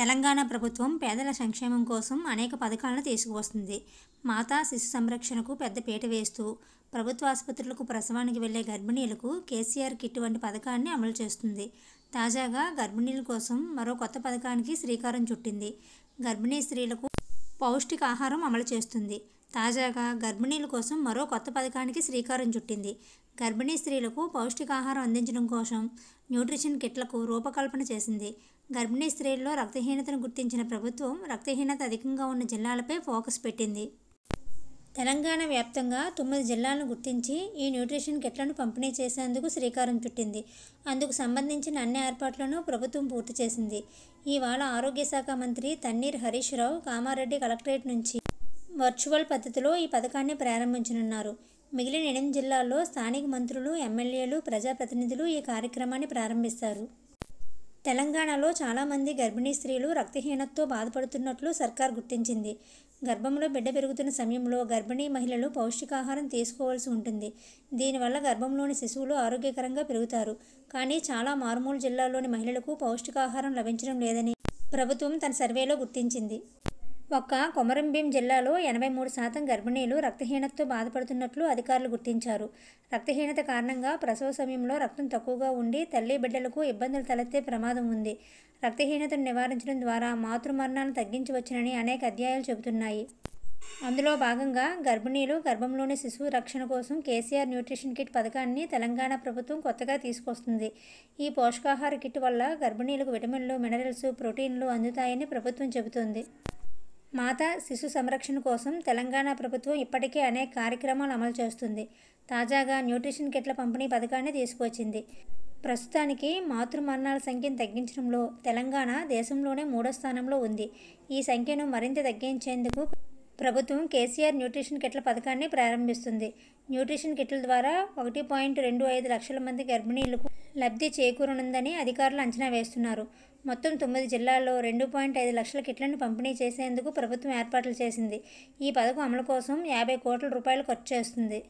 తెలంగాణ ప్రభుత్వం పేదల సంక్షేమం కోసం అనేక పథకాలను తీసుకువస్తుంది మాతా శిశు సంరక్షణకు పెద్దపీట వేస్తూ ప్రభుత్వ ఆసుపత్రులకు ప్రసవానికి వెళ్లే గర్భిణీలకు కేసీఆర్ కిట్ వంటి పథకాన్ని అమలు చేస్తుంది తాజాగా గర్భిణీల కోసం మరో కొత్త పథకానికి శ్రీకారం చుట్టింది గర్భిణీ స్త్రీలకు పౌష్టికాహారం అమలు చేస్తుంది తాజాగా గర్భిణీల కోసం మరో కొత్త పథకానికి శ్రీకారం చుట్టింది గర్భిణీ స్త్రీలకు పౌష్టికాహారం అందించడం కోసం న్యూట్రిషన్ కిట్లకు రూపకల్పన చేసింది గర్భిణీ స్త్రీల్లో రక్తహీనతను గుర్తించిన ప్రభుత్వం రక్తహీనత అధికంగా ఉన్న జిల్లాలపై ఫోకస్ పెట్టింది తెలంగాణ వ్యాప్తంగా తొమ్మిది జిల్లాలను గుర్తించి ఈ న్యూట్రిషన్ కిట్లను పంపిణీ చేసేందుకు శ్రీకారం చుట్టింది అందుకు సంబంధించిన అన్ని ఏర్పాట్లను ప్రభుత్వం పూర్తి చేసింది ఇవాళ ఆరోగ్య శాఖ మంత్రి తన్నీర్ హరీష్ రావు కామారెడ్డి కలెక్టరేట్ నుంచి వర్చువల్ పద్ధతిలో ఈ పథకాన్ని ప్రారంభించనున్నారు మిగిలిన ఎనిమిది జిల్లాల్లో స్థానిక మంత్రులు ఎమ్మెల్యేలు ప్రజాప్రతినిధులు ఈ కార్యక్రమాన్ని ప్రారంభిస్తారు తెలంగాణలో చాలామంది గర్భిణీ స్త్రీలు రక్తహీనతతో బాధపడుతున్నట్లు సర్కార్ గుర్తించింది గర్భంలో బిడ్డ పెరుగుతున్న సమయంలో గర్భిణీ మహిళలు పౌష్టికాహారం తీసుకోవాల్సి ఉంటుంది దీనివల్ల గర్భంలోని శిశువులు ఆరోగ్యకరంగా పెరుగుతారు కానీ చాలా మారుమూల జిల్లాల్లోని మహిళలకు పౌష్టికాహారం లభించడం లేదని ప్రభుత్వం తన సర్వేలో గుర్తించింది ఒక్క కొమరంభీం జిల్లాలో ఎనభై మూడు శాతం గర్భిణీలు రక్తహీనతతో బాధపడుతున్నట్లు అధికారులు గుర్తించారు రక్తహీనత కారణంగా ప్రసవ సమయంలో రక్తం తక్కువగా ఉండి తల్లి బిడ్డలకు ఇబ్బందులు తలెత్తే ప్రమాదం ఉంది రక్తహీనతను నివారించడం ద్వారా మాతృమరణాలను తగ్గించవచ్చునని అనేక అధ్యాయాలు చెబుతున్నాయి అందులో భాగంగా గర్భిణీలు గర్భంలోని శిశువు రక్షణ కోసం కేసీఆర్ న్యూట్రిషన్ కిట్ పథకాన్ని తెలంగాణ ప్రభుత్వం కొత్తగా తీసుకొస్తుంది ఈ పోషకాహార కిట్ వల్ల గర్భిణీలకు విటమిన్లు మినరల్స్ ప్రోటీన్లు అందుతాయని ప్రభుత్వం చెబుతోంది మాతా శిశు సంరక్షణ కోసం తెలంగాణ ప్రభుత్వం ఇప్పటికే అనేక కార్యక్రమాలు అమలు చేస్తుంది తాజాగా న్యూట్రిషన్ కిట్ల పంపిణీ పథకాన్ని తీసుకువచ్చింది ప్రస్తుతానికి మాతృమరణాల సంఖ్యను తగ్గించడంలో తెలంగాణ దేశంలోనే మూడో స్థానంలో ఉంది ఈ సంఖ్యను మరింత తగ్గించేందుకు ప్రభుత్వం కేసీఆర్ న్యూట్రిషన్ కిట్ల పథకాన్ని ప్రారంభిస్తుంది న్యూట్రిషన్ కిట్ల ద్వారా ఒకటి పాయింట్ రెండు ఐదు లక్షల మంది గర్భిణీలకు లబ్ధి చేకూరనుందని అధికారులు అంచనా వేస్తున్నారు మొత్తం తొమ్మిది జిల్లాల్లో రెండు పాయింట్ ఐదు లక్షల కిట్లను పంపిణీ చేసేందుకు ప్రభుత్వం ఏర్పాట్లు చేసింది ఈ పథకం అమలు కోసం యాభై కోట్ల రూపాయలు ఖర్చు చేస్తుంది